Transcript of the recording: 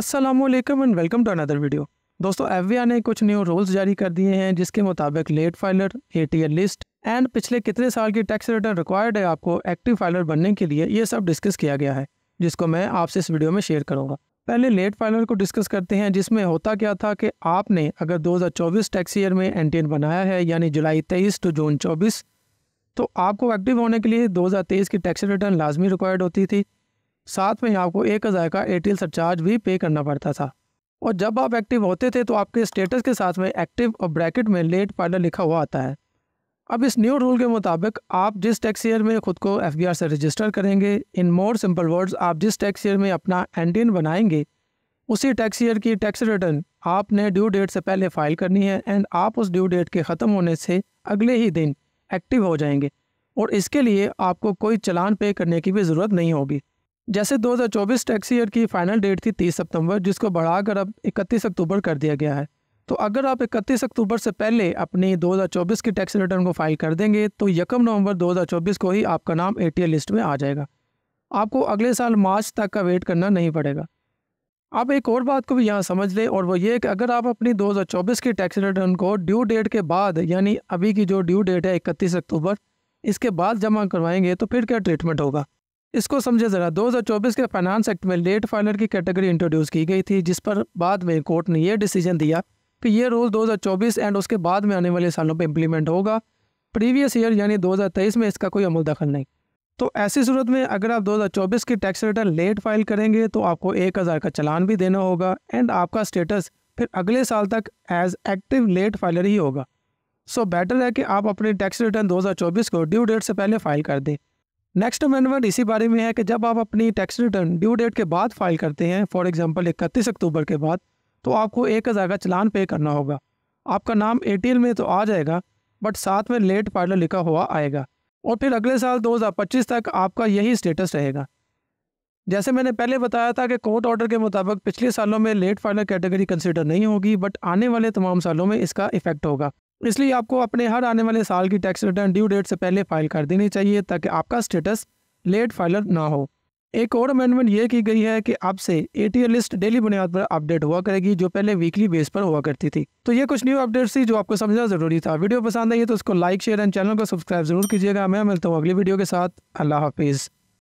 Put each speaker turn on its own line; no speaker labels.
Aslam and welcome to another video दोस्तों F ने कुछ न्यू रूल्स जारी कर दिए हैं जिसके मुताबिक late filer A list and पिछले कितने साल की टैक्स रिटर्न रिक्वायर्ड है आपको एक्टिव फाइलर बनने के लिए ये सब डिस्कस किया गया है जिसको मैं आपसे इस वीडियो में शेयर करूँगा पहले लेट फाइलर को डिस्कस करते हैं जिसमें होता क्या था कि आपने अगर चौबीस टैक्स ईयर में एन बनाया है यानी जुलाई तेईस टू जून चौबीस तो आपको एक्टिव होने के लिए तेईस की टैक्स रिटर्न लाजमी रिक्वायर्ड होती थी साथ में आपको एक हज़ार का एयरटेल सरचार्ज भी पे करना पड़ता था और जब आप एक्टिव होते थे तो आपके स्टेटस के साथ में एक्टिव और ब्रैकेट में लेट पार्लर लिखा हुआ आता है अब इस न्यू रूल के मुताबिक आप जिस टैक्स ईयर में खुद को एफ से रजिस्टर करेंगे इन मोर सिंपल वर्ड्स आप जिस टैक्स ईयर में अपना एन बनाएंगे उसी टैक्स ईयर की टैक्स रिटर्न आपने ड्यू डेट से पहले फाइल करनी है एंड आप उस ड्यू डेट के ख़त्म होने से अगले ही दिन एक्टिव हो जाएंगे और इसके लिए आपको कोई चलान पे करने की भी ज़रूरत नहीं होगी जैसे 2024 टैक्स ईयर की फाइनल डेट थी 30 सितंबर जिसको बढ़ाकर अब 31 अक्टूबर कर दिया गया है तो अगर आप 31 अक्टूबर से पहले अपनी 2024 की टैक्स रिटर्न को फाइल कर देंगे तो यकम नवंबर 2024 को ही आपका नाम ए लिस्ट में आ जाएगा आपको अगले साल मार्च तक का वेट करना नहीं पड़ेगा आप एक और बात को भी यहाँ समझ लें और वो ये कि अगर आप अपनी 2024 की टैक्स रिटर्न को ड्यू डेट के बाद यानी अभी की जो ड्यू डेट है इकतीस अक्टूबर इसके बाद जमा करवाएंगे तो फिर क्या ट्रीटमेंट होगा इसको समझे ज़रा 2024 के फाइनेंस एक्ट में लेट फाइलर की कैटेगरी इंट्रोड्यूस की गई थी जिस पर बाद में कोर्ट ने यह डिसीजन दिया कि यह रूल 2024 एंड उसके बाद में आने वाले सालों पर इम्प्लीमेंट होगा प्रीवियस ईयर यानी 2023 में इसका कोई अमल दखल नहीं तो ऐसी सूरत में अगर आप 2024 की टैक्स रिटर्न लेट फाइल करेंगे तो आपको एक हज़ार का चलान भी देना होगा एंड आपका स्टेटस फिर अगले साल तक एज एक्टिव लेट फाइलर ही होगा सो so बेटर है कि आप अपनी टैक्स रिटर्न 2024 को ड्यू डेट से पहले फाइल कर दें नेक्स्ट अमेंडमेंट इसी बारे में है कि जब आप अपनी टैक्स रिटर्न ड्यू डेट के बाद फाइल करते हैं फॉर एग्जांपल इकतीस अक्टूबर के बाद तो आपको एक हज़ार का चलान पे करना होगा आपका नाम ए में तो आ जाएगा बट साथ में लेट पार्लर लिखा हुआ आएगा और फिर अगले साल दो तक आपका यही स्टेटस रहेगा जैसे मैंने पहले बताया था कि कोर्ट ऑर्डर के मुताबिक पिछले सालों में लेट फाइलर कैटेगरी कंसिडर नहीं होगी बट आने वाले तमाम सालों में इसका इफेक्ट होगा इसलिए आपको अपने हर आने वाले साल की टैक्स रिटर्न ड्यू डेट से पहले फाइल कर देनी चाहिए ताकि आपका स्टेटस लेट फाइलर ना हो एक और अमेंडमेंट ये की गई है कि अब से ए लिस्ट डेली बुनियाद पर अपडेट हुआ करेगी जो पहले वीकली बेस पर हुआ करती थी तो ये कुछ न्यू अपडेट्स थी जो आपको समझना जरूरी था वीडियो पसंद आई तो उसको लाइक शेयर एंड चैनल को सब्सक्राइब जरूर कीजिएगा मैं मिलता हूँ अगली वीडियो के साथ अल्लाह हाफिज़